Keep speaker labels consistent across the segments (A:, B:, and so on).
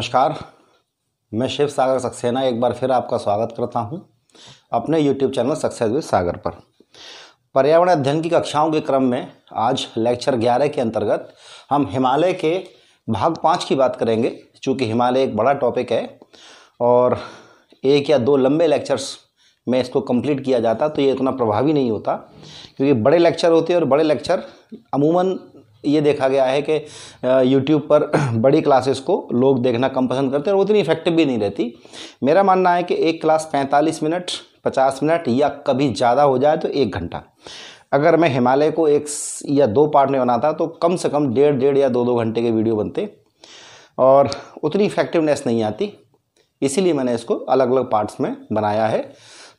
A: नमस्कार मैं शिव सागर सक्सेना एक बार फिर आपका स्वागत करता हूं अपने YouTube channel success with Sagar पर पर्यावरण अध्ययन की कक्षाओं के क्रम में आज लेक्चर 11 के अंतर्गत हम हिमालय के भाग पाँच की बात करेंगे चूँकि हिमालय एक बड़ा टॉपिक है और एक या दो लंबे लेक्चर्स में इसको कंप्लीट किया जाता तो ये इतना प्रभावी नहीं होता क्योंकि बड़े लेक्चर होते हैं और बड़े लेक्चर अमूमन ये देखा गया है कि यूट्यूब पर बड़ी क्लासेस को लोग देखना कम पसंद करते हैं और उतनी इफेक्टिव भी नहीं रहती मेरा मानना है कि एक क्लास पैंतालीस मिनट पचास मिनट या कभी ज़्यादा हो जाए तो एक घंटा अगर मैं हिमालय को एक या दो पार्ट में बनाता तो कम से कम डेढ़ डेढ़ या दो दो घंटे के वीडियो बनते और उतनी इफेक्टिवनेस नहीं आती इसीलिए मैंने इसको अलग अलग पार्ट्स में बनाया है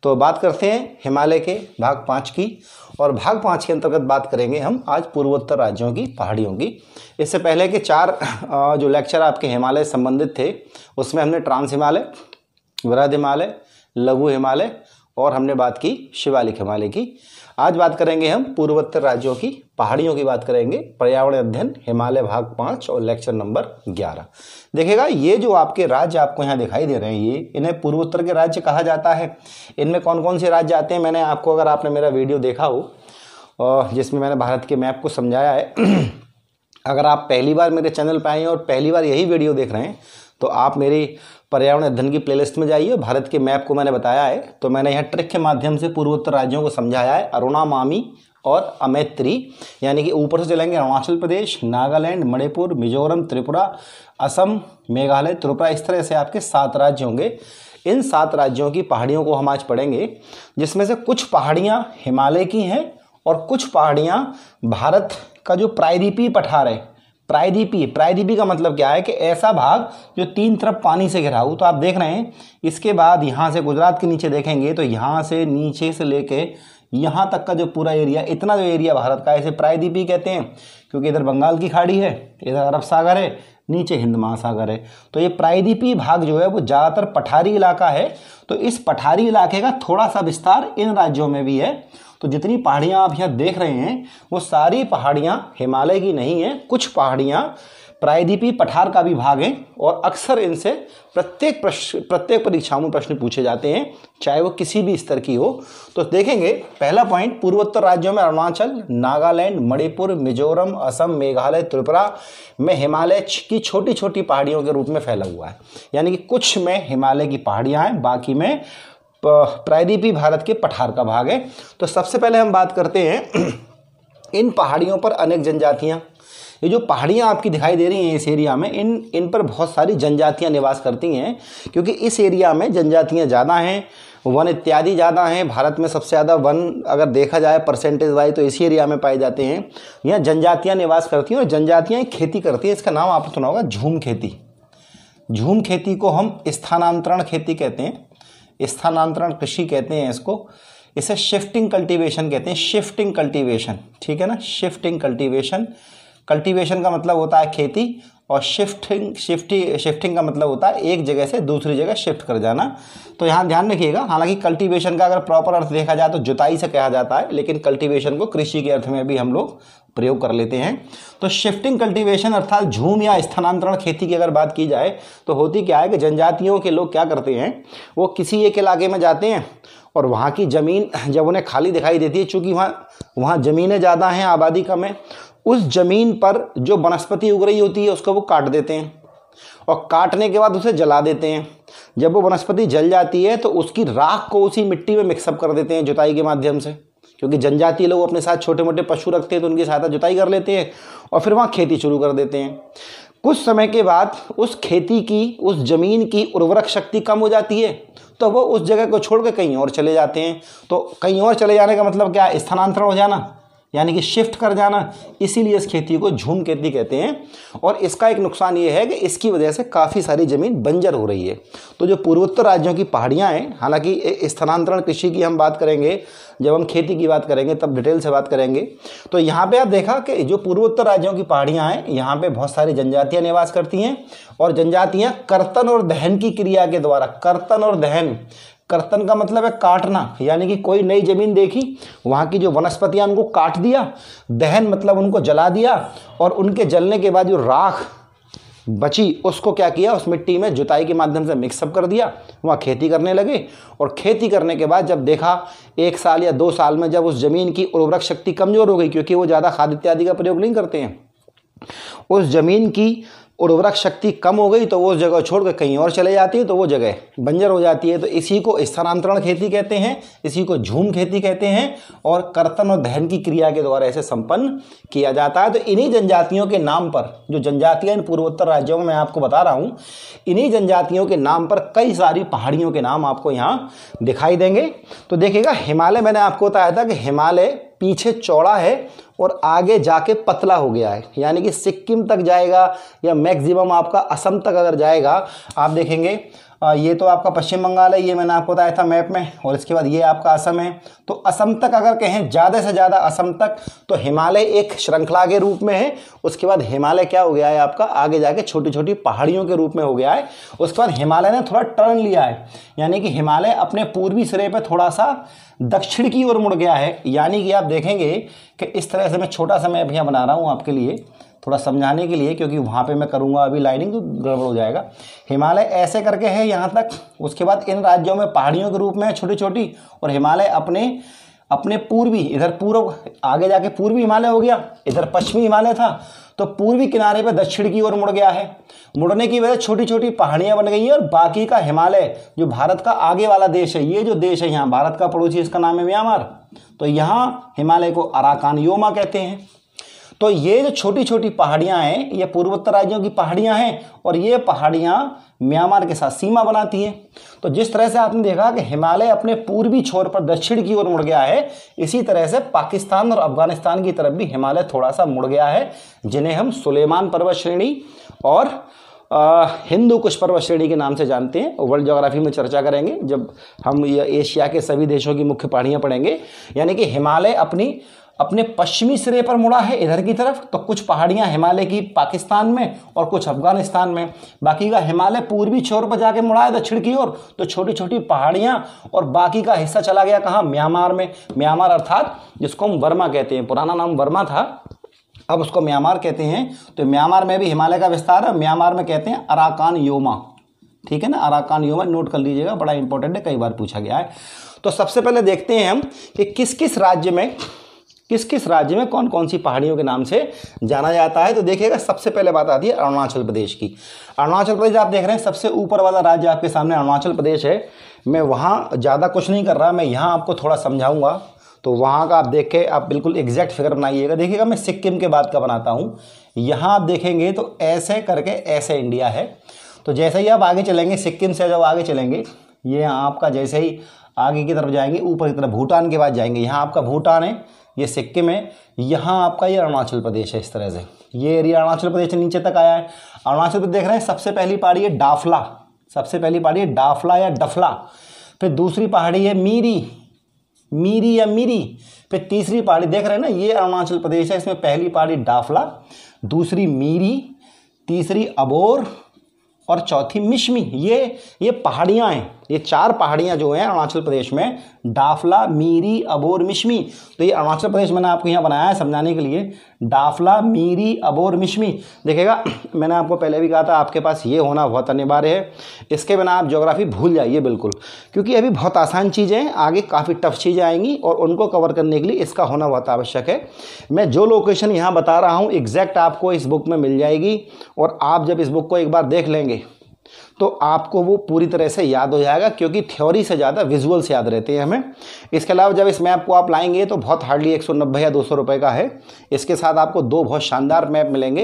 A: तो बात करते हैं हिमालय के भाग पाँच की और भाग पाँच के अंतर्गत बात करेंगे हम आज पूर्वोत्तर राज्यों की पहाड़ियों की इससे पहले के चार जो लेक्चर आपके हिमालय संबंधित थे उसमें हमने ट्रांस हिमालय वृद्ध हिमालय लघु हिमालय और हमने बात की शिवालिक हिमालय की आज बात करेंगे हम पूर्वोत्तर राज्यों की पहाड़ियों की बात करेंगे पर्यावरण अध्ययन हिमालय भाग पाँच और लेक्चर नंबर ग्यारह देखिएगा ये जो आपके राज्य आपको यहाँ दिखाई दे रहे हैं ये इन्हें पूर्वोत्तर के राज्य कहा जाता है इनमें कौन कौन से राज्य आते हैं मैंने आपको अगर आपने मेरा वीडियो देखा हो और जिसमें मैंने भारत के मैप को समझाया है अगर आप पहली बार मेरे चैनल पर आए हैं और पहली बार यही वीडियो देख रहे हैं तो आप मेरी पर्यावरण अध्ययन की प्लेलिस्ट में जाइए भारत के मैप को मैंने बताया है तो मैंने यहाँ ट्रिक के माध्यम से पूर्वोत्तर राज्यों को समझाया है अरुणा मामी और अमेत्री यानी कि ऊपर से चलेंगे अरुणाचल प्रदेश नागालैंड मणिपुर मिजोरम त्रिपुरा असम मेघालय त्रिपुरा इस तरह से आपके सात राज्य होंगे इन सात राज्यों की पहाड़ियों को हम आज पढ़ेंगे जिसमें से कुछ पहाड़ियाँ हिमालय की हैं और कुछ पहाड़ियाँ भारत का जो प्रायद्वीपीय पठार है प्रायद्वीपीय प्रायद्वीपी का मतलब क्या है कि ऐसा भाग जो तीन तरफ पानी से घिरा हो तो आप देख रहे हैं इसके बाद यहाँ से गुजरात के नीचे देखेंगे तो यहाँ से नीचे से लेके यहाँ तक का जो पूरा एरिया इतना जो एरिया भारत का है इसे प्रायद्वीपी कहते हैं क्योंकि इधर बंगाल की खाड़ी है इधर अरब सागर है नीचे हिंद महासागर है तो ये प्रायदीपी भाग जो है वो ज़्यादातर पठारी इलाका है तो इस पठारी इलाके का थोड़ा सा विस्तार इन राज्यों में भी है तो जितनी पहाड़ियाँ आप यहाँ देख रहे हैं वो सारी पहाड़ियाँ हिमालय की नहीं हैं कुछ पहाड़ियाँ प्रायद्वीपी पठार का भी भाग है और अक्सर इनसे प्रत्येक प्रश्न प्रत्येक परीक्षाओं में प्रश्न पूछे जाते हैं चाहे वो किसी भी स्तर की हो तो देखेंगे पहला पॉइंट पूर्वोत्तर राज्यों में अरुणाचल नागालैंड मणिपुर मिजोरम असम मेघालय त्रिपुरा में हिमालय की छोटी छोटी पहाड़ियों के रूप में फैला हुआ है यानी कि कुछ में हिमालय की पहाड़ियाँ हैं बाकी में प्रायद्वीपी भारत के पठार का भाग है तो सबसे पहले हम बात करते हैं इन पहाड़ियों पर अनेक जनजातियाँ ये जो पहाड़ियाँ आपकी दिखाई दे रही हैं इस एरिया में इन इन पर बहुत सारी जनजातियाँ निवास करती हैं क्योंकि इस एरिया में जनजातियाँ ज़्यादा हैं वन इत्यादि ज़्यादा हैं भारत में सबसे ज़्यादा वन अगर देखा जाए परसेंटेज वाइज तो इसी एरिया में पाए जाते हैं यहाँ जनजातियाँ निवास करती हैं और जनजातियाँ खेती करती हैं इसका नाम आपको सुना होगा झूम खेती झूम खेती को हम स्थानांतरण खेती कहते हैं स्थानांतरण कृषि कहते हैं इसको इसे शिफ्टिंग कल्टीवेशन कहते हैं शिफ्टिंग कल्टीवेशन ठीक है ना शिफ्टिंग कल्टीवेशन कल्टीवेशन का मतलब होता है खेती और शिफ्टिंग शिफ्टी शिफ्टिंग का मतलब होता है एक जगह से दूसरी जगह शिफ्ट कर जाना तो यहाँ ध्यान रखिएगा हालांकि कल्टीवेशन का अगर प्रॉपर अर्थ देखा जाए तो जुताई से कहा जाता है लेकिन कल्टीवेशन को कृषि के अर्थ में भी हम लोग प्रयोग कर लेते हैं तो शिफ्टिंग कल्टीवेशन अर्थात झूम या स्थानांतरण खेती की अगर बात की जाए तो होती क्या है कि जनजातियों के लोग क्या करते हैं वो किसी एक इलाके में जाते हैं और वहाँ की ज़मीन जब उन्हें खाली दिखाई देती है चूँकि वहाँ वहाँ ज़मीनें ज़्यादा हैं आबादी कम है उस ज़मीन पर जो वनस्पति उग रही होती है उसको वो काट देते हैं और काटने के बाद उसे जला देते हैं जब वो वनस्पति जल जाती है तो उसकी राख को उसी मिट्टी में मिक्सअप कर देते हैं जुताई के माध्यम से क्योंकि जनजातीय लोग अपने साथ छोटे मोटे पशु रखते हैं तो उनकी सहायता जुताई कर लेते हैं और फिर वहाँ खेती शुरू कर देते हैं कुछ समय के बाद उस खेती की उस ज़मीन की उर्वरक शक्ति कम हो जाती है तो वो उस जगह को छोड़ कर कहीं और चले जाते हैं तो कहीं और चले जाने का मतलब क्या स्थानांतरण हो जाना यानी कि शिफ्ट कर जाना इसीलिए इस खेती को झूम खेती कहते हैं और इसका एक नुकसान ये है कि इसकी वजह से काफ़ी सारी ज़मीन बंजर हो रही है तो जो पूर्वोत्तर राज्यों की पहाड़ियाँ हैं हालांकि स्थानांतरण कृषि की हम बात करेंगे जब हम खेती की बात करेंगे तब डिटेल से बात करेंगे तो यहाँ पर आप देखा कि जो पूर्वोत्तर राज्यों की पहाड़ियाँ हैं यहाँ पर बहुत सारी जनजातियाँ निवास करती हैं और जनजातियाँ कर्तन और दहन की क्रिया के द्वारा कर्तन और दहन कर्तन का मतलब है काटना यानी कि कोई नई जमीन देखी वहाँ की जो वनस्पतियाँ उनको काट दिया दहन मतलब उनको जला दिया और उनके जलने के बाद जो राख बची उसको क्या किया उस मिट्टी में जुताई के माध्यम से मिक्सअप कर दिया वहाँ खेती करने लगे और खेती करने के बाद जब देखा एक साल या दो साल में जब उस ज़मीन की उर्वरक शक्ति कमज़ोर हो गई क्योंकि वो ज़्यादा खाद इत्यादि का प्रयोग नहीं करते हैं उस ज़मीन की उर्वरक शक्ति कम हो गई तो वो जगह छोड़कर कहीं और चले जाती है तो वो जगह बंजर हो जाती है तो इसी को स्थानांतरण खेती कहते हैं इसी को झूम खेती कहते हैं और कर्तन और दहन की क्रिया के द्वारा इसे संपन्न किया जाता है तो इन्हीं जनजातियों के नाम पर जो जनजातियाँ इन पूर्वोत्तर राज्यों में मैं आपको बता रहा हूँ इन्हीं जनजातियों के नाम पर कई सारी पहाड़ियों के नाम आपको यहाँ दिखाई देंगे तो देखिएगा हिमालय मैंने आपको बताया था कि हिमालय पीछे चौड़ा है और आगे जाके पतला हो गया है यानी कि सिक्किम तक जाएगा या मैक्सिमम आपका असम तक अगर जाएगा आप देखेंगे ये तो आपका पश्चिम बंगाल है ये मैंने आपको बताया था मैप में और इसके बाद ये आपका असम है तो असम तक अगर कहें ज़्यादा से ज़्यादा असम तक तो हिमालय एक श्रृंखला के रूप में है उसके बाद हिमालय क्या हो गया है आपका आगे जाके छोटी छोटी पहाड़ियों के रूप में हो गया है उसके बाद हिमालय ने थोड़ा टर्न लिया है यानी कि हिमालय अपने पूर्वी सिरे पर थोड़ा सा दक्षिण की ओर मुड़ गया है यानी कि आप देखेंगे कि इस तरह से मैं छोटा सा मैप यहाँ बना रहा हूँ आपके लिए थोड़ा समझाने के लिए क्योंकि वहाँ पे मैं करूँगा अभी लाइनिंग तो गड़बड़ हो जाएगा हिमालय ऐसे करके है यहाँ तक उसके बाद इन राज्यों में पहाड़ियों के रूप में है छोटी छोटी और हिमालय अपने अपने पूर्वी इधर पूर्व आगे जाके पूर्वी हिमालय हो गया इधर पश्चिमी हिमालय था तो पूर्वी किनारे पर दक्षिण की ओर मुड़ गया है मुड़ने की वजह छोटी छोटी पहाड़ियाँ बन गई हैं और बाकी का हिमालय जो भारत का आगे वाला देश है ये जो देश है यहाँ भारत का पड़ोसी इसका नाम है म्यांमार तो यहाँ हिमालय को अराकान योमा कहते हैं तो ये जो छोटी छोटी पहाड़ियाँ हैं ये पूर्वोत्तर राज्यों की पहाड़ियाँ हैं और ये पहाड़ियां म्यांमार के साथ सीमा बनाती हैं तो जिस तरह से आपने देखा कि हिमालय अपने पूर्वी छोर पर दक्षिण की ओर मुड़ गया है इसी तरह से पाकिस्तान और अफगानिस्तान की तरफ भी हिमालय थोड़ा सा मुड़ गया है जिन्हें हम सुलेमान पर्वत श्रेणी और हिंदू कुछ पर्वत श्रेणी के नाम से जानते हैं वर्ल्ड जोग्राफी में चर्चा करेंगे जब हम एशिया के सभी देशों की मुख्य पहाड़ियाँ पढ़ेंगे यानी कि हिमालय अपनी अपने पश्चिमी सिरे पर मुड़ा है इधर की तरफ तो कुछ पहाड़ियाँ हिमालय की पाकिस्तान में और कुछ अफगानिस्तान में बाकी का हिमालय पूर्वी छोर पर जाके मुड़ा है दक्षिण की ओर तो छोटी छोटी पहाड़ियाँ और बाकी का हिस्सा चला गया कहाँ म्यांमार में म्यांमार अर्थात जिसको हम वर्मा कहते हैं पुराना नाम वर्मा था अब उसको म्यांमार कहते हैं तो म्यांमार में भी हिमालय का विस्तार है म्यांमार में कहते हैं अराकान योमा ठीक है ना अराकान योमा नोट कर लीजिएगा बड़ा इंपॉर्टेंट है कई बार पूछा गया है तो सबसे पहले देखते हैं हम कि किस किस राज्य में किस किस राज्य में कौन कौन सी पहाड़ियों के नाम से जाना जाता है तो देखिएगा सबसे पहले बात आती है अरुणाचल प्रदेश की अरुणाचल प्रदेश आप देख रहे हैं सबसे ऊपर वाला राज्य आपके सामने अरुणाचल प्रदेश है मैं वहाँ ज़्यादा कुछ नहीं कर रहा मैं यहाँ आपको थोड़ा समझाऊंगा तो वहाँ का आप देख के आप बिल्कुल एग्जैक्ट फिगर बनाइएगा देखिएगा मैं सिक्किम के बाद का बनाता हूँ यहाँ आप देखेंगे तो ऐसे करके ऐसे इंडिया है तो जैसे ही आप आगे चलेंगे सिक्किम से जब आगे चलेंगे ये आपका जैसे ही आगे की तरफ जाएंगे ऊपर की तरफ भूटान के बाद जाएंगे यहाँ आपका भूटान है ये सिक्किम है यहाँ आपका ये अरुणाचल प्रदेश है इस तरह से ये एरिया अरुणाचल प्रदेश नीचे तक आया है अरुणाचल प्रदेश देख रहे हैं सबसे पहली पहाड़ी है डाफला सबसे पहली पहाड़ी है डाफला या डफला फिर दूसरी पहाड़ी है मीरी मीरी या मीरी पे तीसरी पहाड़ी देख रहे हैं ना ये अरुणाचल प्रदेश है इसमें पहली पहाड़ी डाफला दूसरी मीरी तीसरी अबोर और चौथी मिशमी ये ये पहाड़ियाँ हैं ये चार पहाड़ियाँ जो हैं अरुणाचल प्रदेश में डाफला मीरी अबोर मिश्मी तो ये अरुणाचल प्रदेश मैंने आपको यहाँ बनाया है समझाने के लिए डाफला मीरी अबोर मिश्मी देखिएगा मैंने आपको पहले भी कहा था आपके पास ये होना बहुत अनिवार्य है इसके बिना आप जोग्राफी भूल जाइए बिल्कुल क्योंकि अभी बहुत आसान चीज़ें आगे काफ़ी टफ चीज़ें आएंगी और उनको कवर करने के लिए इसका होना बहुत आवश्यक है मैं जो लोकेशन यहाँ बता रहा हूँ एग्जैक्ट आपको इस बुक में मिल जाएगी और आप जब इस बुक को एक बार देख लेंगे तो आपको वो पूरी तरह से याद हो जाएगा क्योंकि थ्योरी से ज़्यादा विजुअल्स याद रहते हैं हमें इसके अलावा जब इस मैप को आप लाएंगे तो बहुत हार्डली एक सौ नब्बे या दो सौ रुपये का है इसके साथ आपको दो बहुत शानदार मैप मिलेंगे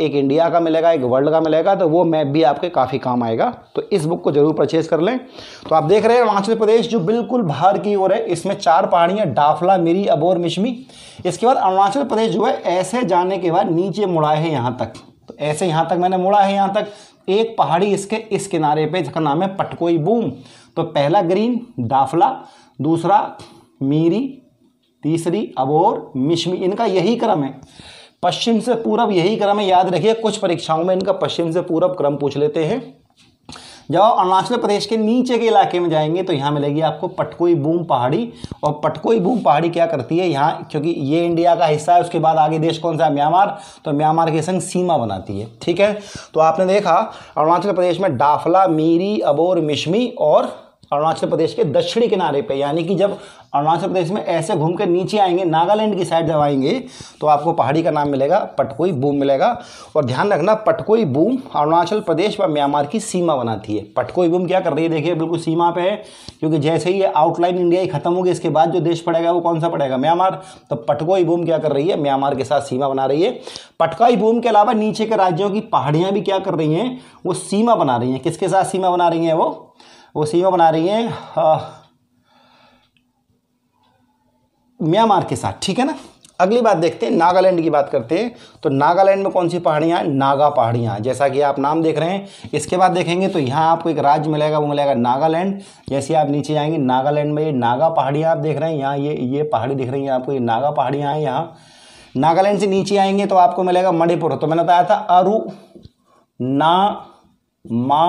A: एक इंडिया का मिलेगा एक वर्ल्ड का मिलेगा तो वो मैप भी आपके काफ़ी काम आएगा तो इस बुक को जरूर परचेज कर लें तो आप देख रहे हैं अरुणाचल प्रदेश जो बिल्कुल बाहर की ओर है इसमें चार पहाड़ियाँ डाफला मिरी अबोर मिशमी इसके बाद अरुणाचल प्रदेश जो है ऐसे जाने के बाद नीचे मुड़ा है यहाँ तक तो ऐसे यहाँ तक मैंने मुड़ा है यहाँ तक एक पहाड़ी इसके इस किनारे पे जिसका नाम है पटकोई बूम तो पहला ग्रीन दाफला दूसरा मीरी तीसरी अबोर मिशमी इनका यही क्रम है पश्चिम से पूरब यही क्रम है याद रखिए कुछ परीक्षाओं में इनका पश्चिम से पूरब क्रम पूछ लेते हैं जब आप अरुणाचल प्रदेश के नीचे के इलाके में जाएंगे तो यहाँ मिलेगी आपको पटकोई बूम पहाड़ी और पटकोई बूम पहाड़ी क्या करती है यहाँ क्योंकि ये इंडिया का हिस्सा है उसके बाद आगे देश कौन सा है म्यांमार तो म्यांमार के संग सीमा बनाती है ठीक है तो आपने देखा अरुणाचल प्रदेश में डाफला मीरी अबोर मिशमी और अरुणाचल प्रदेश के दक्षिणी किनारे पे यानी कि जब अरुणाचल प्रदेश में ऐसे घूम के नीचे आएंगे नागालैंड की साइड जब आएंगे तो आपको पहाड़ी का नाम मिलेगा पटकोई बूम मिलेगा और ध्यान रखना पटकोई बूम अरुणाचल प्रदेश व म्यांमार की सीमा बनाती है पटकोई बूम क्या कर रही है देखिए बिल्कुल सीमा पे है क्योंकि जैसे ही ये आउटलाइन इंडिया ही खत्म होगी इसके बाद जो देश पड़ेगा वो कौन सा पड़ेगा म्यांमार तो पटकोई बूम क्या कर रही है म्यांमार के साथ सीमा बना रही है पटकोई बूम के अलावा नीचे के राज्यों की पहाड़ियाँ भी क्या कर रही हैं वो सीमा बना रही हैं किसके साथ सीमा बना रही हैं वो वो सीमा e बना रही है म्यांमार के साथ ठीक है ना अगली बात देखते हैं नागालैंड की बात करते हैं तो नागालैंड में कौन सी पहाड़ियाँ हैं नागा पहाड़ियाँ जैसा कि आप नाम देख रहे हैं इसके बाद देखेंगे तो यहाँ आपको एक राज्य मिलेगा वो मिलेगा नागालैंड जैसे आप नीचे जाएंगे नागालैंड में ये नागा पहाड़ियाँ आप देख रहे हैं यहाँ ये ये पहाड़ी दिख रही है आपको ये नागा पहाड़ियाँ हैं यहाँ नागालैंड से नीचे आएंगे तो आपको मिलेगा मणिपुर तो मैंने बताया था अरु ना मा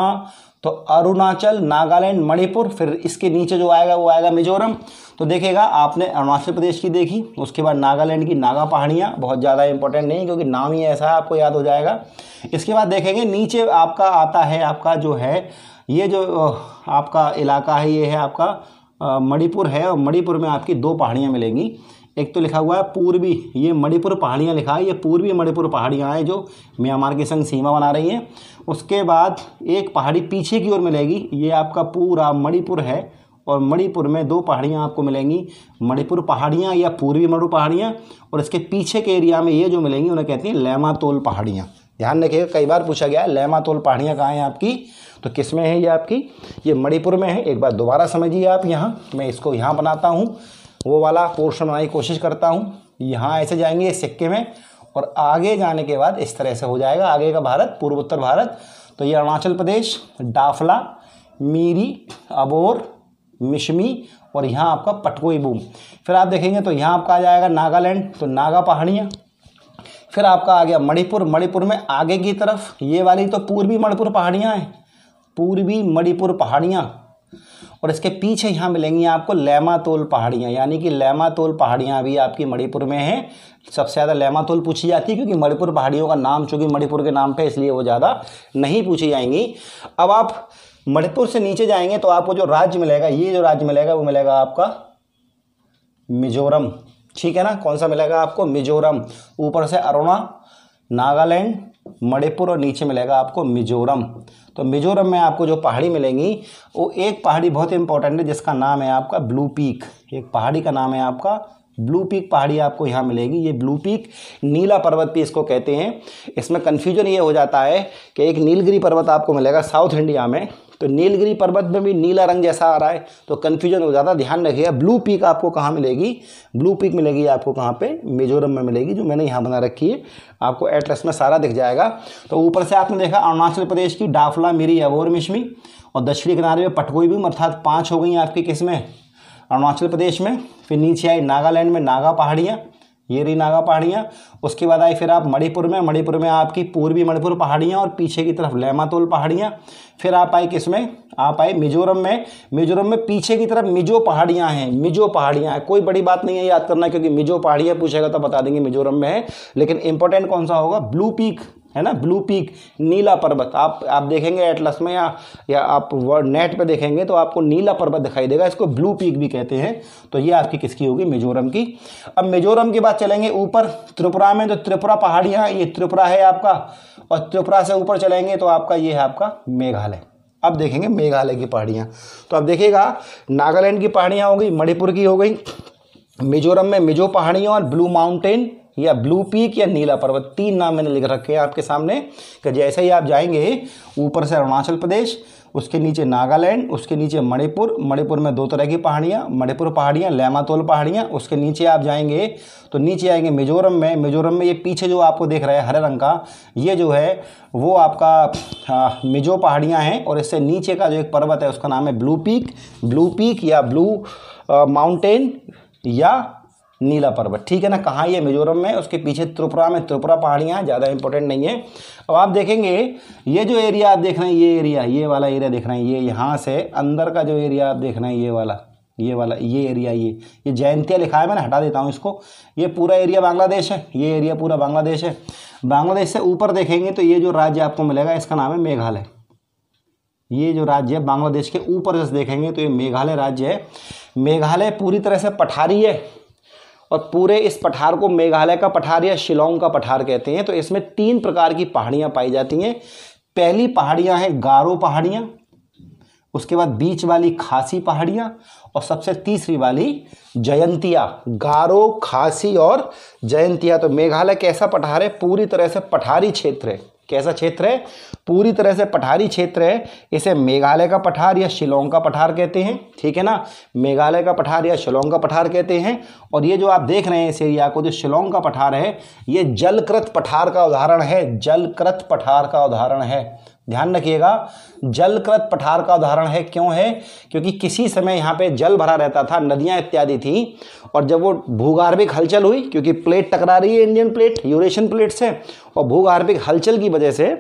A: तो अरुणाचल नागालैंड मणिपुर फिर इसके नीचे जो आएगा वो आएगा मिजोरम तो देखेगा आपने अरुणाचल प्रदेश की देखी उसके बाद नागालैंड की नागा पहाड़ियाँ बहुत ज़्यादा इंपॉर्टेंट नहीं क्योंकि नाम ही ऐसा है आपको याद हो जाएगा इसके बाद देखेंगे नीचे आपका आता है आपका जो है ये जो आपका इलाका है ये है आपका मणिपुर है और मणिपुर में आपकी दो पहाड़ियाँ मिलेंगी एक तो लिखा हुआ है पूर्वी ये मणिपुर पहाड़ियाँ लिखा है ये पूर्वी मणिपुर पहाड़ियाँ हैं जो म्यांमार के संग सीमा बना रही हैं उसके बाद एक पहाड़ी पीछे की ओर मिलेगी ये आपका पूरा मणिपुर है और मणिपुर में दो पहाड़ियाँ आपको मिलेंगी मणिपुर पहाड़ियाँ या पूर्वी मणिपुर पहाड़ियाँ और इसके पीछे के एरिया में ये जो मिलेंगी उन्हें कहती हैं लेमातोल पहाड़ियाँ ध्यान रखिएगा कई बार पूछा गया है लेमातोल पहाड़ियाँ कहाँ हैं आपकी तो किस में है ये आपकी ये मणिपुर में है एक बार दोबारा समझिए आप यहाँ मैं इसको यहाँ बनाता हूँ वो वाला पोर्शन बनाने की कोशिश करता हूँ यहाँ ऐसे जाएंगे इस सिक्के में और आगे जाने के बाद इस तरह से हो जाएगा आगे का भारत पूर्वोत्तर भारत तो ये अरुणाचल प्रदेश डाफला मीरी अबोर मिशमी और यहाँ आपका पटकोई बूम फिर आप देखेंगे तो यहाँ आपका आ जाएगा नागालैंड तो नागा पहाड़ियाँ फिर आपका आ गया मणिपुर मणिपुर में आगे की तरफ ये वाली तो पूर्वी मणिपुर पहाड़ियाँ हैं पूर्वी मणिपुर पहाड़ियाँ और इसके पीछे यहाँ मिलेंगी आपको लेमातोल पहाड़ियाँ यानी कि लेमातोल पहाड़ियाँ भी आपकी मणिपुर में हैं सबसे ज़्यादा लेमातोल पूछी जाती है क्योंकि मणिपुर पहाड़ियों का नाम चूँकि मणिपुर के नाम पर इसलिए वो ज़्यादा नहीं पूछी जाएंगी अब आप मणिपुर से नीचे जाएंगे तो आपको जो राज्य मिलेगा ये जो राज्य मिलेगा वो मिलेगा आपका मिजोरम ठीक है ना कौन सा मिलेगा आपको मिजोरम ऊपर से अरुणा नागालैंड मणिपुर और नीचे मिलेगा आपको मिजोरम तो मिजोरम में आपको जो पहाड़ी मिलेंगी वो एक पहाड़ी बहुत इंपॉर्टेंट है जिसका नाम है आपका ब्लू पीक एक पहाड़ी का नाम है आपका ब्लू पीक पहाड़ी आपको यहाँ मिलेगी ये ब्लू पीक नीला पर्वत भी इसको कहते हैं इसमें कन्फ्यूजन ये हो जाता है कि एक नीलगिरी पर्वत आपको मिलेगा साउथ इंडिया में तो नीलगिरी पर्वत में भी नीला रंग जैसा आ रहा है तो कन्फ्यूजन हो जाता ध्यान रखिए ब्लू पीक आपको कहाँ मिलेगी ब्लू पीक मिलेगी आपको कहाँ पे मिजोरम में मिलेगी जो मैंने यहाँ बना रखी है आपको एड्रेस में सारा दिख जाएगा तो ऊपर से आपने देखा अरुणाचल प्रदेश की डाफला मिरी अबोर मिशमी और दक्षिणी किनारे में पटकोई भी अर्थात पाँच हो गई आपकी किस में अरुणाचल प्रदेश में फिर नीचे आई नागालैंड में नागा पहाड़ियाँ ये रही नागा पहाड़ियाँ उसके बाद आई फिर आप मणिपुर में मणिपुर में आपकी पूर्वी मणिपुर पहाड़ियाँ और पीछे की तरफ लेमातोल पहाड़ियाँ फिर आप आई में आप आए मिजोरम में मिजोरम में पीछे की तरफ मिजो पहाड़ियाँ हैं मिजो पहाड़ियाँ हैं कोई बड़ी बात नहीं है याद करना क्योंकि मिजो पहाड़ियाँ पूछेगा तो बता देंगे मिजोरम में है लेकिन इंपॉर्टेंट कौन सा होगा ब्लू पीक है ना ब्लू पीक नीला पर्वत आप आप देखेंगे एटलस में या या आप वर्ड नेट पे देखेंगे तो आपको नीला पर्वत दिखाई देगा इसको ब्लू पीक भी कहते हैं तो ये आपकी किसकी होगी मिजोरम की अब मिजोरम की बात चलेंगे ऊपर त्रिपुरा में तो त्रिपुरा पहाड़ियाँ ये त्रिपुरा है आपका और त्रिपुरा से ऊपर चलेंगे तो आपका ये है आपका मेघालय अब देखेंगे मेघालय की पहाड़ियाँ तो आप देखिएगा नागालैंड की पहाड़ियाँ हो गई मणिपुर की हो गई मिजोरम में मिजो पहाड़ियों और ब्लू माउंटेन या ब्लू पीक या नीला पर्वत तीन नाम मैंने लिख रखे हैं आपके सामने कि जैसे ही आप जाएंगे ऊपर से अरुणाचल प्रदेश उसके नीचे नागालैंड उसके नीचे मणिपुर मणिपुर में दो तरह की पहाड़ियाँ मणिपुर पहाड़ियाँ लेमातोल पहाड़ियाँ उसके नीचे आप जाएंगे तो नीचे आएंगे मिजोरम में मिजोरम में ये पीछे जो आपको देख रहा है हरे रंग का ये जो है वो आपका मिजो पहाड़ियाँ हैं और इससे नीचे का जो एक पर्वत है उसका नाम है ब्लू पीक ब्लू पीक या ब्लू माउंटेन या नीला पर्वत ठीक है ना कहाँ ये मिजोरम में उसके पीछे त्रिपुरा में त्रिपुरा पहाड़ियाँ ज़्यादा इंपॉर्टेंट नहीं है अब आप देखेंगे ये जो एरिया आप देख रहे हैं ये एरिया ये वाला एरिया देख रहे हैं ये यहाँ से अंदर का जो एरिया आप देख रहे हैं ये वाला ये वाला ये एरिया ये ये जयंतिया लिखा है मैंने हटा देता हूँ इसको ये पूरा एरिया बांग्लादेश है ये एरिया पूरा बांग्लादेश है बांग्लादेश से ऊपर देखेंगे तो ये जो राज्य आपको मिलेगा इसका नाम है मेघालय ये जो राज्य है बांग्लादेश के ऊपर जैसे देखेंगे तो ये मेघालय राज्य है मेघालय पूरी तरह से पठारी है और पूरे इस पठार को मेघालय का पठार या शिलोंग का पठार कहते हैं तो इसमें तीन प्रकार की पहाड़ियाँ पाई जाती हैं पहली पहाड़ियाँ हैं गारो पहाड़ियाँ उसके बाद बीच वाली खासी पहाड़ियाँ और सबसे तीसरी वाली जयंतिया गारो खासी और जयंतिया तो मेघालय कैसा पठार है पूरी तरह से पठारी क्षेत्र है कैसा क्षेत्र है पूरी तरह से पठारी क्षेत्र है इसे मेघालय का पठार या शिलोंग का पठार कहते हैं ठीक है ना मेघालय का पठार या शिलोंग का पठार कहते हैं और ये जो आप देख रहे हैं इस एरिया को जो शिलोंग का पठार है ये जलकृत पठार का उदाहरण है जलकृत पठार का उदाहरण है ध्यान रखिएगा जलकृत पठार का उदाहरण है क्यों है क्योंकि किसी समय यहाँ पे जल भरा रहता था नदियाँ इत्यादि थी और जब वो भूगार्भिक हलचल हुई क्योंकि प्लेट टकरा रही है इंडियन प्लेट यूरेशियन प्लेट से और भूगार्भिक हलचल की वजह से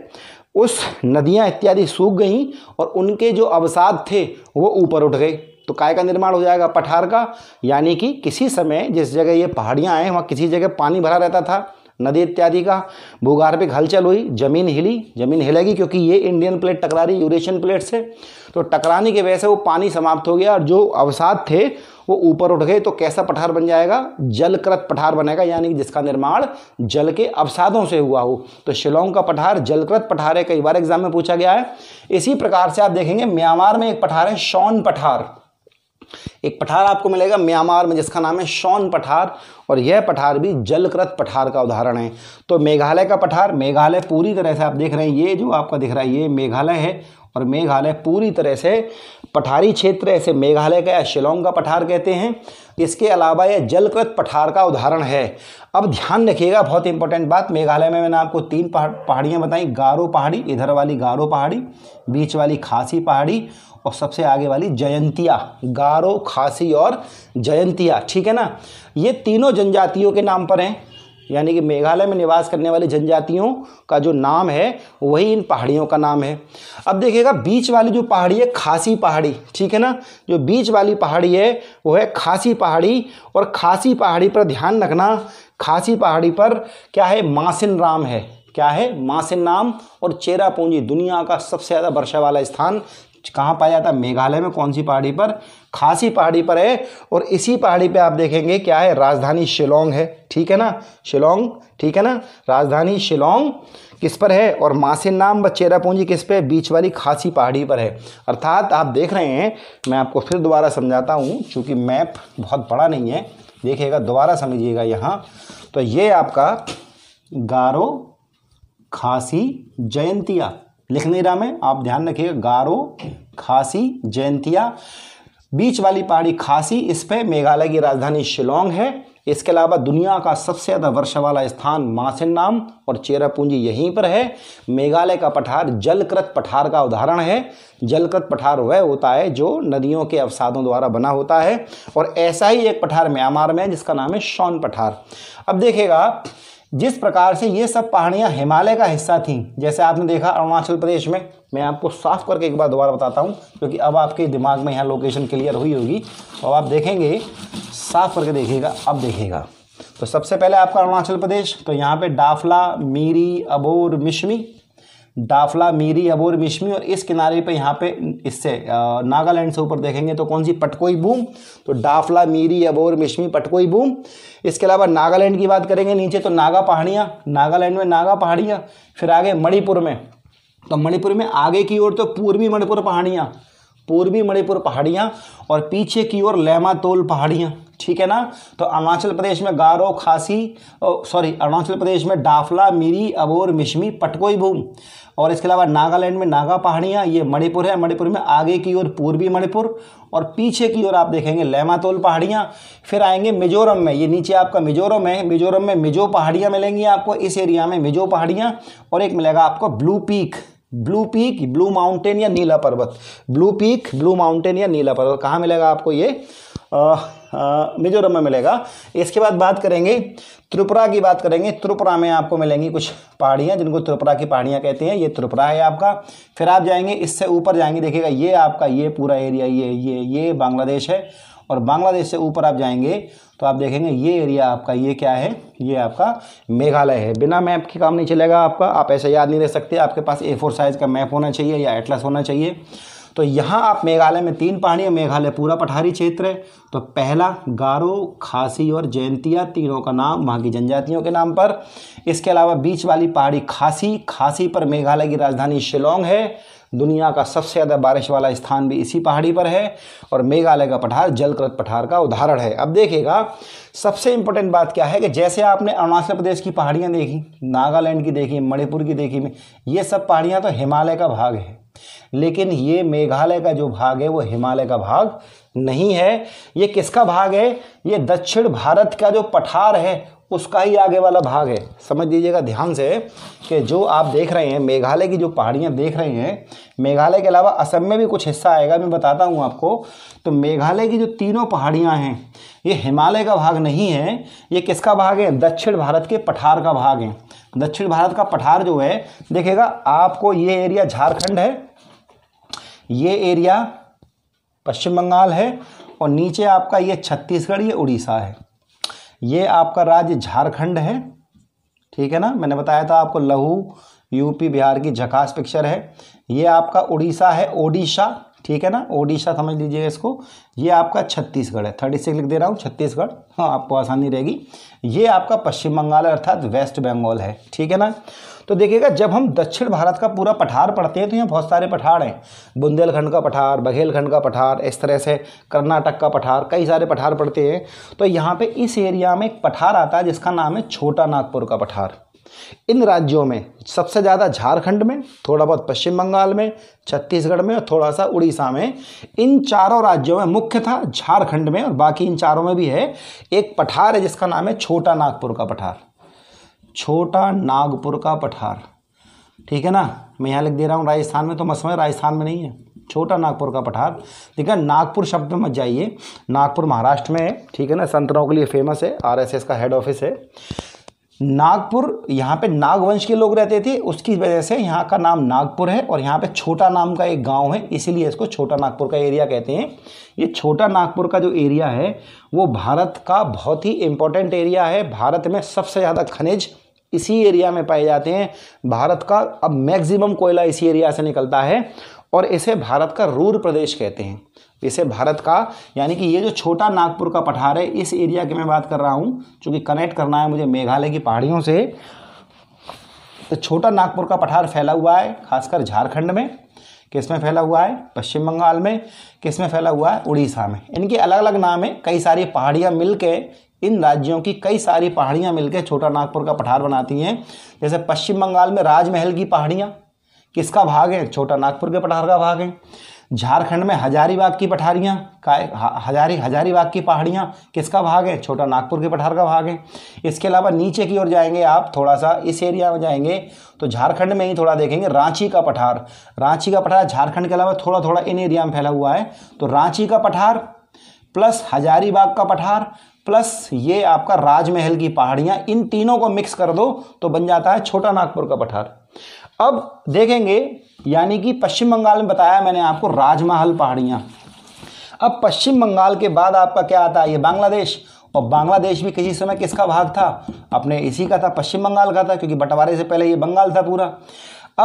A: उस नदियाँ इत्यादि सूख गईं और उनके जो अवसाद थे वो ऊपर उठ गए तो काय का निर्माण हो जाएगा पठार का यानी कि किसी समय जिस जगह ये पहाड़ियाँ आए वहाँ किसी जगह पानी भरा रहता था नदी इत्यादि का भूगार्भिक हलचल हुई जमीन हिली जमीन हिलेगी क्योंकि ये इंडियन प्लेट टकरा रही यूरेशियन प्लेट से तो टकराने की वजह से वो पानी समाप्त हो गया और जो अवसाद थे वो ऊपर उठ गए तो कैसा पठार बन जाएगा जलकृत पठार बनेगा यानी कि जिसका निर्माण जल के अवसादों से हुआ हो तो शिलोंग का पठार जलकृत पठार है कई बार एग्जाम में पूछा गया है इसी प्रकार से आप देखेंगे म्यांमार में एक पठार है शॉन पठार एक पठार आपको मिलेगा म्यांमार में जिसका नाम है शॉन पठार और यह पठार भी जलकृत पठार का उदाहरण है तो मेघालय का पठार मेघालय पूरी तरह से आप देख रहे हैं ये जो आपका दिख रहा है ये मेघालय है और मेघालय पूरी तरह से पठारी क्षेत्र ऐसे मेघालय का या शिलोंग का पठार कहते हैं इसके अलावा यह जलकृत पठार का उदाहरण है अब ध्यान रखिएगा बहुत इंपॉर्टेंट बात मेघालय में मैंने आपको तीन पहाड़ियाँ बताई गारो पहाड़ी इधर वाली गारो पहाड़ी बीच वाली खासी पहाड़ी और सबसे आगे वाली जयंतिया गारो खासी और जयंतिया ठीक है ना ये तीनों जनजातियों के नाम पर हैं यानी कि मेघालय में निवास करने वाली जनजातियों का जो नाम है वही इन पहाड़ियों का नाम है अब देखिएगा बीच वाली जो पहाड़ी है खासी पहाड़ी ठीक है ना जो बीच वाली पहाड़ी है वो है खासी पहाड़ी और खासी पहाड़ी पर ध्यान रखना खासी पहाड़ी पर क्या है मासिन राम है क्या है मासिन नाम और चेरापूंजी दुनिया का सबसे ज़्यादा वर्षा वाला स्थान कहाँ पाया जाता है मेघालय में कौन सी पहाड़ी पर खासी पहाड़ी पर है और इसी पहाड़ी पे आप देखेंगे क्या है राजधानी शिलोंग है ठीक है ना शिलोंग ठीक है ना राजधानी शिलोंग किस पर है और मासिन नाम व चेरापूंजी किस पे बीच वाली खासी पहाड़ी पर है अर्थात आप देख रहे हैं मैं आपको फिर दोबारा समझाता हूँ चूँकि मैप बहुत बड़ा नहीं है देखिएगा दोबारा समझिएगा यहाँ तो ये आपका गारो खासी जयंतिया लिख नहीं रहा मैं आप ध्यान रखिएगा गारो खासी जयंतिया बीच वाली पहाड़ी खासी इस पर मेघालय की राजधानी शिलोंग है इसके अलावा दुनिया का सबसे ज़्यादा वर्षा वाला स्थान मासिन नाम और चेरापूंजी यहीं पर है मेघालय का पठार जलकृत पठार का उदाहरण है जलकृत पठार वह होता है जो नदियों के अवसादों द्वारा बना होता है और ऐसा ही एक पठार म्यांमार में है जिसका नाम है शॉन पठार अब देखेगा जिस प्रकार से ये सब पहाड़ियाँ हिमालय का हिस्सा थी जैसे आपने देखा अरुणाचल प्रदेश में मैं आपको साफ करके एक बार दोबारा बताता हूँ क्योंकि अब आपके दिमाग में यहाँ लोकेशन क्लियर हुई होगी और आप देखेंगे साफ करके देखिएगा अब देखिएगा तो सबसे पहले आपका अरुणाचल प्रदेश तो यहाँ पे डाफला मीरी अबोर मिशमी दाफला मीरी अबोर मिशमी और इस किनारे पे यहाँ पे इससे नागालैंड से ऊपर देखेंगे तो कौन सी पटकोई बूम तो डाफला मीरी अबोर मिशमी पटकोई बूम इसके अलावा नागालैंड की बात करेंगे नीचे तो नागा पहाड़ियाँ नागालैंड में नागा पहाड़ियाँ फिर आगे मणिपुर में तो मणिपुर में आगे की ओर तो पूर्वी मणिपुर पहाड़ियाँ पूर्वी मणिपुर पहाड़ियाँ और पीछे की ओर तोल पहाड़ियाँ ठीक है ना तो अरुणाचल प्रदेश में गारो खासी सॉरी अरुणाचल प्रदेश में डाफला मिरी अबोर मिशमी पटकोई भूम और इसके अलावा नागालैंड में नागा पहाड़ियाँ ये मणिपुर है मणिपुर में आगे की ओर पूर्वी मणिपुर और पीछे की ओर आप देखेंगे लेमातोल पहाड़ियाँ फिर आएंगे मिजोरम में ये नीचे आपका मिजोरम है मिजोरम में मिजो पहाड़ियाँ मिलेंगी आपको इस एरिया में मिजो पहाड़ियाँ और एक मिलेगा आपको blue peak blue peak blue mountain या नीला पर्वत ब्लू पीक ब्लू माउंटेन या नीला पर्वत कहाँ मिलेगा आपको ये मिजोरम में मिलेगा इसके बाद बात करेंगे त्रिपुरा की बात करेंगे त्रिपुरा में आपको मिलेंगी कुछ पहाड़ियाँ जिनको त्रिपुरा की पहाड़ियाँ कहते हैं ये त्रिपुरा है आपका फिर आप जाएंगे इससे ऊपर जाएंगे देखिएगा ये आपका ये पूरा एरिया ये ये ये बांग्लादेश है और बांग्लादेश से ऊपर आप जाएंगे तो आप देखेंगे ये एरिया आपका ये क्या है ये आपका मेघालय है बिना मैप के काम नहीं चलेगा आपका आप ऐसे याद नहीं रह सकते आपके पास ए फोर साइज़ का मैप होना चाहिए या एटलस होना चाहिए तो यहाँ आप मेघालय में तीन पहाड़ी है मेघालय पूरा पठारी क्षेत्र है तो पहला गारो खासी और जयंतिया तीनों का नाम वहाँ की जनजातियों के नाम पर इसके अलावा बीच वाली पहाड़ी खासी खासी पर मेघालय की राजधानी शिलोंग है दुनिया का सबसे ज़्यादा बारिश वाला स्थान भी इसी पहाड़ी पर है और मेघालय का पठार जलकृत पठार का उदाहरण है अब देखिएगा सबसे इंपॉर्टेंट बात क्या है कि जैसे आपने अरुणाचल प्रदेश की पहाड़ियाँ देखी नागालैंड की देखी मणिपुर की देखी ये सब पहाड़ियाँ तो हिमालय का भाग है लेकिन ये मेघालय का जो भाग है वो हिमालय का भाग नहीं है ये किसका भाग है ये दक्षिण भारत का जो पठार है उसका ही आगे वाला भाग है समझ लीजिएगा ध्यान से कि जो आप देख रहे हैं मेघालय की जो पहाड़ियाँ देख रहे हैं मेघालय के अलावा असम में भी कुछ हिस्सा आएगा मैं बताता हूँ आपको तो मेघालय की जो तीनों पहाड़ियाँ हैं ये हिमालय का भाग नहीं है ये किसका भाग है दक्षिण भारत के पठार का भाग है दक्षिण भारत का पठार जो है देखेगा आपको ये एरिया झारखंड है ये एरिया पश्चिम बंगाल है और नीचे आपका ये छत्तीसगढ़ ये उड़ीसा है ये आपका राज्य झारखंड है ठीक है ना मैंने बताया था आपको लहू यूपी बिहार की झकास पिक्चर है ये आपका उड़ीसा है ओडिशा ठीक है ना ओडिशा समझ लीजिए इसको ये आपका छत्तीसगढ़ है थर्टी सिक्स लिख दे रहा हूँ छत्तीसगढ़ हाँ आपको आसानी रहेगी ये आपका पश्चिम बंगाल अर्थात वेस्ट बंगाल है ठीक है ना तो देखिएगा जब हम दक्षिण भारत का पूरा पठार पढ़ते हैं तो यहाँ बहुत सारे पठार हैं बुंदेलखंड का पठार बघेलखंड का पठार इस तरह से कर्नाटक का पठार कई सारे पठार पढ़ते हैं तो यहाँ पर इस एरिया में एक पठार आता है जिसका नाम है छोटा नागपुर का पठार इन राज्यों में सबसे ज़्यादा झारखंड में थोड़ा बहुत पश्चिम बंगाल में छत्तीसगढ़ में और थोड़ा सा उड़ीसा में इन चारों राज्यों में मुख्य था झारखंड में और बाकी इन चारों में भी है एक पठार है जिसका नाम है छोटा नागपुर का पठार छोटा नागपुर का पठार ठीक है ना मैं यहाँ लिख दे रहा हूँ राजस्थान में तो मत समझ राजस्थान में नहीं है छोटा नागपुर का पठार ठीक है नागपुर शब्द में मत जाइए नागपुर महाराष्ट्र में है ठीक है ना संतरों के लिए फेमस है आरएसएस का हेड ऑफिस है नागपुर यहाँ पे नागवंश के लोग रहते थे उसकी वजह से यहाँ का नाम नागपुर है और यहाँ पे छोटा नाम का एक गांव है इसीलिए इसको छोटा नागपुर का एरिया कहते हैं ये छोटा नागपुर का जो एरिया है वो भारत का बहुत ही इम्पोर्टेंट एरिया है भारत में सबसे ज़्यादा खनिज इसी एरिया में पाए जाते हैं भारत का अब मैक्सिमम कोयला इसी एरिया से निकलता है और इसे भारत का रूर प्रदेश कहते हैं इसे भारत का यानी कि ये जो छोटा नागपुर का पठार है इस एरिया की मैं बात कर रहा हूँ चूँकि कनेक्ट करना है मुझे मेघालय की पहाड़ियों से तो छोटा नागपुर का पठार फैला हुआ है खासकर झारखंड में किस में फैला हुआ है पश्चिम बंगाल में किस में फैला हुआ है उड़ीसा में इनके अलग अलग नाम हैं कई सारी पहाड़ियाँ मिल इन राज्यों की कई सारी पहाड़ियाँ मिलकर छोटा नागपुर का पठार बनाती हैं जैसे पश्चिम बंगाल में राजमहल की पहाड़ियाँ किसका भाग है छोटा नागपुर के पठार का भाग है झारखंड में हजारीबाग की पठारियाँ का हजारी हजारीबाग की पहाड़ियाँ किसका भाग है छोटा नागपुर के पठार का भाग है इसके अलावा नीचे की ओर जाएंगे आप थोड़ा सा इस एरिया में जाएंगे तो झारखंड में ही थोड़ा देखेंगे रांची का पठार रांची का पठार झारखंड के अलावा थोड़ा थोड़ा इन एरिया में फैला हुआ है तो रांची का पठार प्लस हजारीबाग का पठार प्लस ये आपका राजमहल की पहाड़ियाँ इन तीनों को मिक्स कर दो तो बन जाता है छोटा नागपुर का पठार अब देखेंगे यानी कि पश्चिम बंगाल में बताया मैंने आपको राजमहल पहाड़ियाँ अब पश्चिम बंगाल के बाद आपका क्या आता है ये बांग्लादेश और बांग्लादेश भी किसी समय किसका भाग था अपने इसी का था पश्चिम बंगाल का था क्योंकि बंटवारे से पहले ये बंगाल था पूरा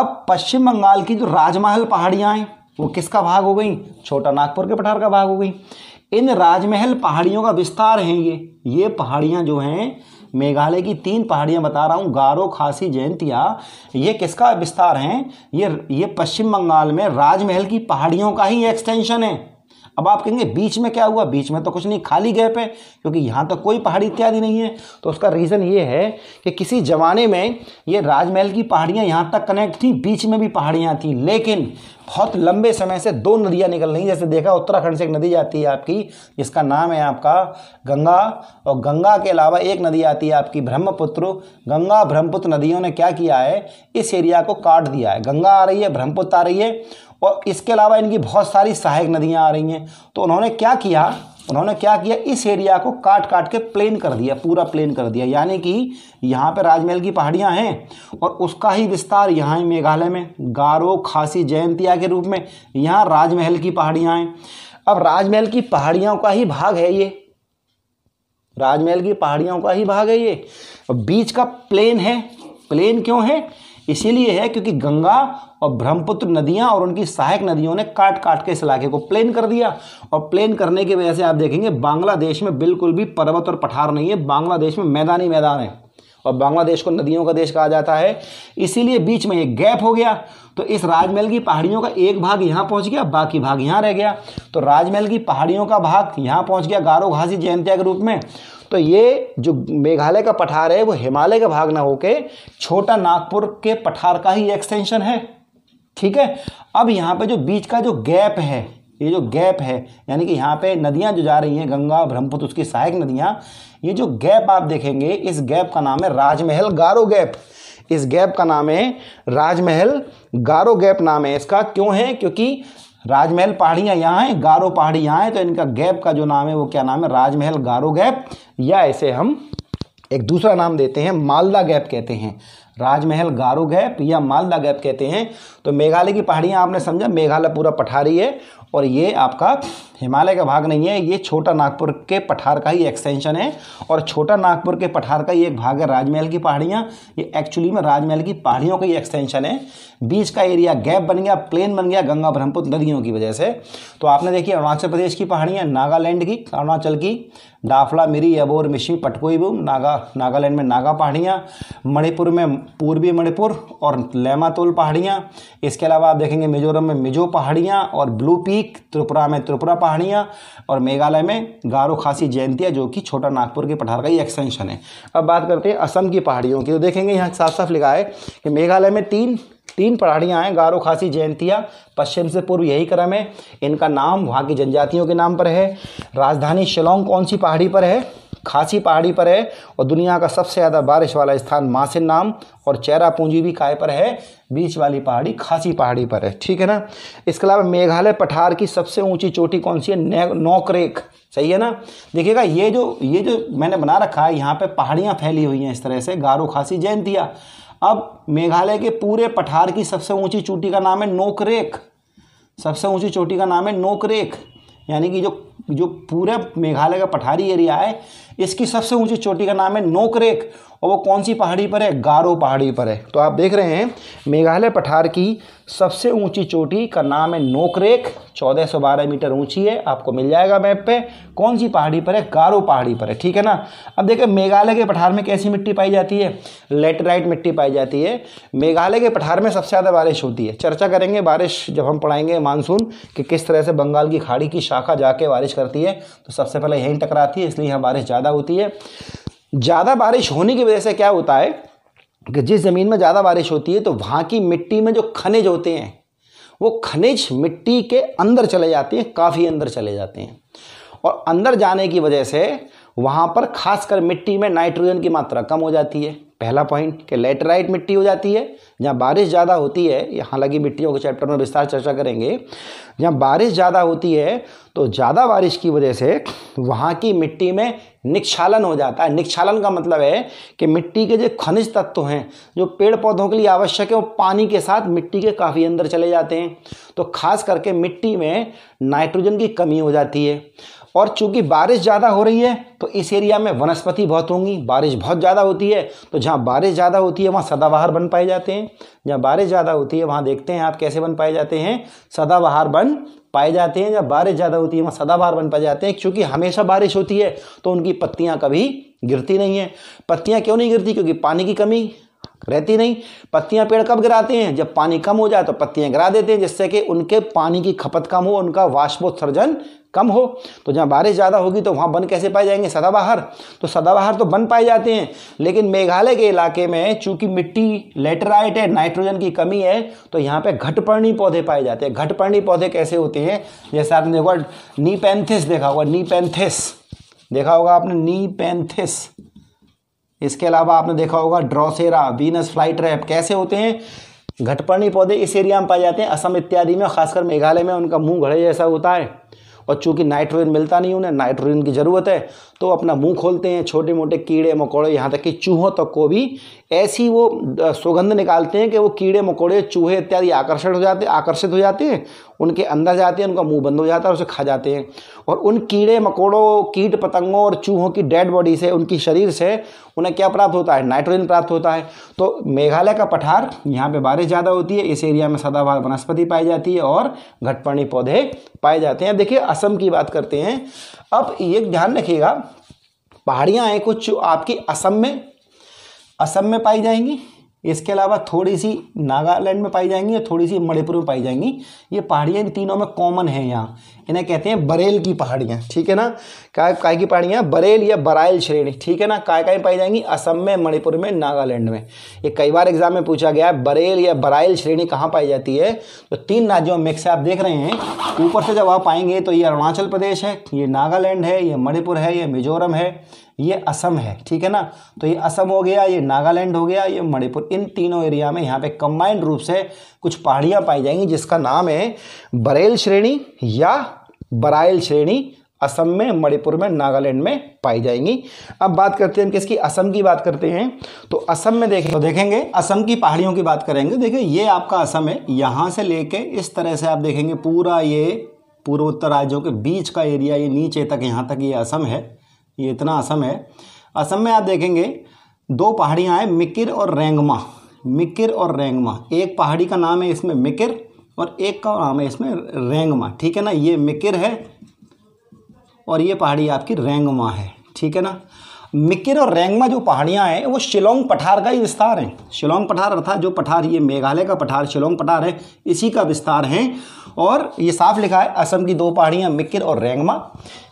A: अब पश्चिम बंगाल की जो राजमहल पहाड़ियाँ हैं वो किसका भाग हो गई छोटा नागपुर के पठार का भाग हो गई इन राजमहल पहाड़ियों का विस्तार है ये ये पहाड़ियाँ जो हैं मेघालय की तीन पहाड़ियां बता रहा हूं गारो खासी जयंतिया ये किसका विस्तार है ये ये पश्चिम बंगाल में राजमहल की पहाड़ियों का ही एक्सटेंशन है अब आप कहेंगे बीच में क्या हुआ बीच में तो कुछ नहीं खाली गैप है क्योंकि यहाँ तो कोई पहाड़ी इत्यादि नहीं है तो उसका रीज़न ये है कि किसी ज़माने में ये राजमहल की पहाड़ियाँ यहाँ तक कनेक्ट थी बीच में भी पहाड़ियाँ थीं लेकिन बहुत लंबे समय से दो नदियाँ निकल रही जैसे देखा उत्तराखंड से एक नदी जाती है आपकी जिसका नाम है आपका गंगा और गंगा के अलावा एक नदी आती है आपकी ब्रह्मपुत्र गंगा ब्रह्मपुत्र नदियों ने क्या किया है इस एरिया को काट दिया है गंगा आ रही है ब्रह्मपुत्र आ रही है और इसके अलावा इनकी बहुत सारी सहायक नदियाँ आ रही हैं तो उन्होंने क्या किया उन्होंने क्या किया इस एरिया को काट काट के प्लेन कर दिया पूरा प्लेन कर दिया यानी कि यहाँ पे राजमहल की पहाड़ियाँ हैं और उसका ही विस्तार यहाँ मेघालय में गारो खासी जयंतिया के रूप में यहाँ राजमहल की पहाड़ियाँ हैं अब राजमहल की पहाड़ियों का ही भाग है ये राजमहल की पहाड़ियों का ही भाग है ये बीच का प्लेन है प्लेन क्यों है इसीलिए है क्योंकि गंगा और ब्रह्मपुत्र नदियां और उनकी सहायक नदियों ने काट काट के इस इलाके को प्लेन कर दिया और प्लेन करने की वजह से आप देखेंगे बांग्लादेश में बिल्कुल भी पर्वत और पठार नहीं है बांग्लादेश में मैदानी मैदान है और बांग्लादेश को नदियों का देश कहा जाता है इसीलिए बीच में एक गैप हो गया तो इस राजमहल की पहाड़ियों का एक भाग यहाँ पहुँच गया बाकी भाग यहाँ रह गया तो राजमहल की पहाड़ियों का भाग यहाँ पहुँच गया गारो घासी जयंतिया के रूप में तो ये जो मेघालय का पठार है वो हिमालय का भाग ना होके छोटा नागपुर के पठार का ही एक्सटेंशन है ठीक है अब यहाँ पे जो बीच का जो गैप है ये जो गैप है यानी कि यहाँ पे नदियाँ जो जा रही हैं गंगा ब्रह्मपुत्र उसकी सहायक नदियाँ ये जो गैप आप देखेंगे इस गैप का नाम है राजमहल गारो गैप इस गैप का नाम है राजमहल गारो गैप नाम है इसका क्यों है क्योंकि राजमहल पहाड़ियाँ यहाँ हैं गारो पहाड़ी यहाँ हैं तो इनका गैप का जो नाम है वो क्या नाम है राजमहल गारो गैप या ऐसे हम एक दूसरा नाम देते हैं मालदा गैप कहते हैं राजमहल गारो गैप या मालदा गैप कहते हैं तो मेघालय की पहाड़ियाँ आपने समझा मेघालय पूरा पठारी है और ये आपका हिमालय का भाग नहीं है ये छोटा नागपुर के पठार का ही एक्सटेंशन है और छोटा नागपुर के पठार का ही एक भाग है राजमहल की पहाड़ियाँ ये एक्चुअली में राजमहल की पहाड़ियों का ही एक्सटेंशन है बीच का एरिया गैप बन गया प्लेन बन गया गंगा ब्रह्मपुत्र नदियों की वजह से तो आपने देखी अरुणाचल प्रदेश की पहाड़ियाँ नागालैंड की अरुणाचल की डाफला मिरी अबोर मिशी पटकोईबुम नागा नागालैंड में नागा पहाड़ियाँ मणिपुर में पूर्वी मणिपुर और लेमातोल पहाड़ियाँ इसके अलावा आप देखेंगे मिजोरम में मिजो पहाड़ियाँ और ब्लू पीक एक त्रिपुरा में त्रिपुरा पहाड़ियाँ और मेघालय में गारो खासी जयंतिया जो कि छोटा नागपुर के पठार का ही एक्सटेंशन है अब बात करते हैं असम की पहाड़ियों की तो देखेंगे यहाँ साफ साफ लिखा है कि मेघालय में तीन तीन पहाड़ियाँ हैं गारो खासी जयंतिया पश्चिम से पूर्व यही क्रम है इनका नाम वहाँ की जनजातियों के नाम पर है राजधानी शिलोंग कौन सी पहाड़ी पर है खासी पहाड़ी पर है और दुनिया का सबसे ज़्यादा बारिश वाला स्थान मासिन नाम और चेरा पूंजी भी काय पर है बीच वाली पहाड़ी खासी पहाड़ी पर है ठीक है ना इसके अलावा मेघालय पठार की सबसे ऊंची चोटी कौन सी है नौकरेक सही है ना देखिएगा ये जो ये जो मैंने बना रखा है यहाँ पे पहाड़ियाँ फैली हुई हैं इस तरह से गारो खासी जयंतिया अब मेघालय के पूरे पठार की सबसे ऊँची चोटी का नाम है नोकरेक सबसे ऊँची चोटी का नाम है नोकरेक यानी कि जो जो पूरे मेघालय का पठारी एरिया है इसकी सबसे ऊंची चोटी का नाम है नोकरेक और वो कौन सी पहाड़ी पर है गारो पहाड़ी पर है तो आप देख रहे हैं मेघालय पठार की सबसे ऊंची चोटी का नाम है नोकरेक 1412 मीटर ऊंची है आपको मिल जाएगा मैप पे कौन सी पहाड़ी पर है गारो पहाड़ी पर है ठीक है ना अब देखें मेघालय के पठार में कैसी मिट्टी पाई जाती है लेटराइट मिट्टी पाई जाती है मेघालय के पठार में सबसे ज़्यादा बारिश होती है चर्चा करेंगे बारिश जब हम पढ़ाएंगे मानसून कि किस तरह से बंगाल की खाड़ी की शाखा जाके बारिश करती है तो सबसे पहले यहीं टकराती है इसलिए यहाँ बारिश ज़्यादा ज़्यादा होती है ज़्यादा बारिश होने की वजह से क्या होता है कि जिस ज़मीन में ज़्यादा बारिश होती है तो वहाँ की मिट्टी में जो खनिज होते हैं वो खनिज मिट्टी के अंदर चले जाते हैं काफ़ी अंदर चले जाते हैं और अंदर जाने की वजह से वहाँ पर खासकर मिट्टी में नाइट्रोजन की मात्रा कम हो जाती है पहला पॉइंट कि लेटराइट मिट्टी हो जाती है जहाँ बारिश ज़्यादा होती है हालांकि मिट्टियों के चैप्टर में विस्तार चर्चा करेंगे जहाँ बारिश ज़्यादा होती है तो ज़्यादा बारिश की वजह से वहाँ की मिट्टी में निक्षालन हो जाता है निक्षालन का मतलब है कि मिट्टी के जो खनिज तत्व हैं जो पेड़ पौधों के लिए आवश्यक है वो पानी के साथ मिट्टी के काफ़ी अंदर चले जाते हैं तो खास करके मिट्टी में नाइट्रोजन की कमी हो जाती है और चूंकि बारिश ज़्यादा हो रही है तो इस एरिया में वनस्पति बहुत होंगी बारिश बहुत ज़्यादा होती है तो जहाँ बारिश ज़्यादा होती है वहाँ सदाबहार बन पाए जाते हैं जहाँ बारिश ज़्यादा होती है वहाँ देखते हैं आप कैसे बन पाए जाते हैं सदाबहार बन पाए जाते हैं जहाँ बारिश ज़्यादा होती है वहाँ सदाबहार बन पाए जाते हैं क्योंकि हमेशा बारिश होती है तो उनकी पत्तियाँ कभी गिरती नहीं है पत्तियाँ क्यों नहीं गिरती क्योंकि पानी की कमी रहती नहीं पत्तियां पेड़ कब गिराते हैं जब पानी कम हो जाए तो पत्तियां गिरा देते हैं जिससे कि उनके पानी की खपत कम हो उनका वाष्पोत्सर्जन कम हो तो जहां बारिश ज़्यादा होगी तो वहां वन कैसे पाए जाएंगे सदाबहार तो सदाबहार तो वन पाए जाते हैं लेकिन मेघालय के इलाके में चूंकि मिट्टी लेटराइट है नाइट्रोजन की कमी है तो यहाँ पे घटपर्णी पौधे पाए जाते हैं घटपर्णी पौधे कैसे होते हैं जैसे आपने देखा नीपैंथिस देखा होगा नीपैंथिस देखा होगा आपने नीपैंथिस इसके अलावा आपने देखा होगा ड्रॉसेरा वीनस फ्लाइट रैप कैसे होते हैं घटपर्णी पौधे इस एरिया में पाए जाते हैं असम इत्यादि में खासकर मेघालय में उनका मुंह घड़े जैसा होता है और चूंकि नाइट्रोजन मिलता नहीं उन्हें नाइट्रोजन की ज़रूरत है तो अपना मुंह खोलते हैं छोटे मोटे कीड़े मकोड़े यहाँ तक कि चूहों तक को भी ऐसी वो सुगंध निकालते हैं कि वो कीड़े मकोड़े चूहे इत्यादि आकर्षण हो जाते आकर्षित हो जाते हैं उनके अंदर जाते हैं उनका मुंह बंद हो जाता है उसे खा जाते हैं और उन कीड़े मकोड़ों कीट पतंगों और चूहों की डेड बॉडी से उनकी शरीर से उन्हें क्या प्राप्त होता है नाइट्रोजन प्राप्त होता है तो मेघालय का पठार यहाँ पे बारिश ज़्यादा होती है इस एरिया में सदाबहार वनस्पति पाई जाती है और घटपर्णी पौधे पाए जाते हैं देखिए असम की बात करते हैं अब ये ध्यान रखिएगा पहाड़ियाँ हैं कुछ आपकी असम में असम में पाई जाएंगी इसके अलावा थोड़ी सी नागालैंड में पाई जाएंगी और थोड़ी सी मणिपुर में पाई जाएंगी ये पहाड़ियाँ इन तीनों में कॉमन है यहाँ इन्हें कहते हैं बरेल की पहाड़ियाँ ठीक है ना काय काय की पहाड़ियाँ बरेल या बरायल श्रेणी ठीक है ना काय काय पाई जाएंगी असम में मणिपुर में नागालैंड में ये कई बार एग्जाम में पूछा गया है बरेल या बरायल श्रेणी कहाँ पाई जाती है तो तीन राज्यों में मिक्स आप देख रहे हैं ऊपर से जब आप आएंगे तो ये अरुणाचल प्रदेश है ये नागालैंड है ये मणिपुर है ये मिजोरम है ये असम है ठीक है ना तो ये असम हो गया ये नागालैंड हो गया ये मणिपुर इन तीनों एरिया में यहाँ पे कंबाइंड रूप से कुछ पहाड़ियाँ पाई जाएंगी जिसका नाम है बरेल श्रेणी या बराइल श्रेणी असम में मणिपुर में नागालैंड में पाई जाएंगी अब बात करते हैं हम किसकी असम की बात करते हैं तो असम में देखें तो देखेंगे असम की पहाड़ियों की बात करेंगे देखिए ये आपका असम है यहाँ से लेके इस तरह से आप देखेंगे पूरा ये पूर्वोत्तर राज्यों के बीच का एरिया ये नीचे तक यहाँ तक ये असम है ये इतना असम है असम में आप देखेंगे दो पहाड़ियाँ हैं मिकिर और रेंगमा मिकिर और रेंगमा एक पहाड़ी का नाम है इसमें मिकिर और एक का नाम है इसमें रेंगमा ठीक है ना ये मिकिर है और ये पहाड़ी आपकी रेंगमा है ठीक है ना मिकिर और रेंगमा जो पहाड़ियाँ हैं वो शिलोंग पठार का ही विस्तार है शिलोंग पठार अर्थात जो पठार ये मेघालय का पठार शिलोंग पठार है इसी का विस्तार है और ये साफ लिखा है असम की दो पहाड़ियाँ मिकिर और रेंगमा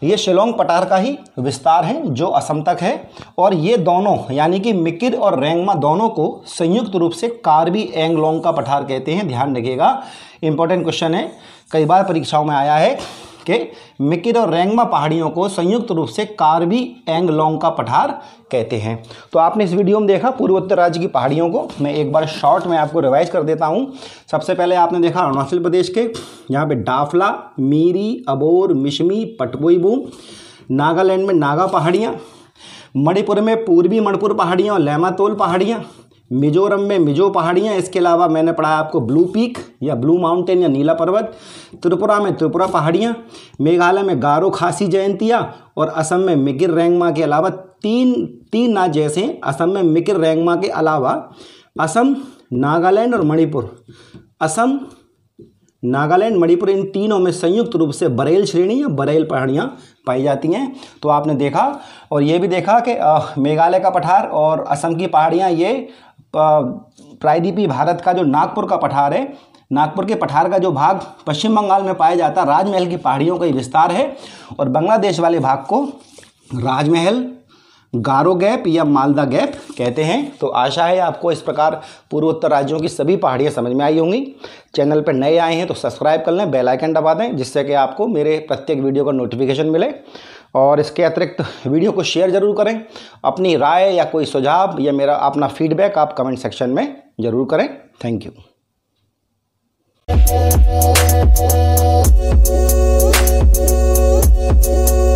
A: ये शिलोंग पठार का ही विस्तार है जो असम तक है और ये दोनों यानी कि मिकिर और रेंगमा दोनों को संयुक्त रूप से कार्बी एंगलोंग का पठार कहते हैं ध्यान रखिएगा इंपॉर्टेंट क्वेश्चन है कई बार परीक्षाओं में आया है के मिकिर और रेंगमा पहाड़ियों को संयुक्त रूप से कार्बी एंगलोंग का पठार कहते हैं तो आपने इस वीडियो में देखा पूर्वोत्तर राज्य की पहाड़ियों को मैं एक बार शॉर्ट में आपको रिवाइज कर देता हूँ सबसे पहले आपने देखा अरुणाचल प्रदेश के यहाँ पे डाफला मीरी अबोर मिशमी पटबोईबू नागालैंड में नागा पहाड़ियाँ मणिपुर में पूर्वी मणिपुर पहाड़ियाँ और लेमातोल पहाड़ियाँ मिजोरम में मिजो पहाड़ियाँ इसके अलावा मैंने पढ़ा आपको ब्लू पीक या ब्लू माउंटेन या नीला पर्वत त्रिपुरा में त्रिपुरा पहाड़ियाँ मेघालय में गारो खासी जयंतिया और असम में मिकिर रैंगमा के अलावा तीन तीन ना जैसे असम में मिकिर रैंगमा के अलावा असम नागालैंड और मणिपुर असम नागालैंड मणिपुर इन तीनों में संयुक्त रूप से बरेल श्रेणी या बरेल पहाड़ियाँ पाई जाती हैं तो आपने देखा और ये भी देखा कि मेघालय का पठार और असम की पहाड़ियाँ ये प्रायद्वीपी भारत का जो नागपुर का पठार है नागपुर के पठार का जो भाग पश्चिम बंगाल में पाया जाता है राजमहल की पहाड़ियों का ही विस्तार है और बांग्लादेश वाले भाग को राजमहल गारो गैप या मालदा गैप कहते हैं तो आशा है आपको इस प्रकार पूर्वोत्तर राज्यों की सभी पहाड़ियाँ समझ में आई होंगी चैनल पर नए आए हैं तो सब्सक्राइब कर लें बेल आइकन दबा दें जिससे कि आपको मेरे प्रत्येक वीडियो का नोटिफिकेशन मिले और इसके अतिरिक्त वीडियो को शेयर ज़रूर करें अपनी राय या कोई सुझाव या मेरा अपना फीडबैक आप कमेंट सेक्शन में ज़रूर करें थैंक यू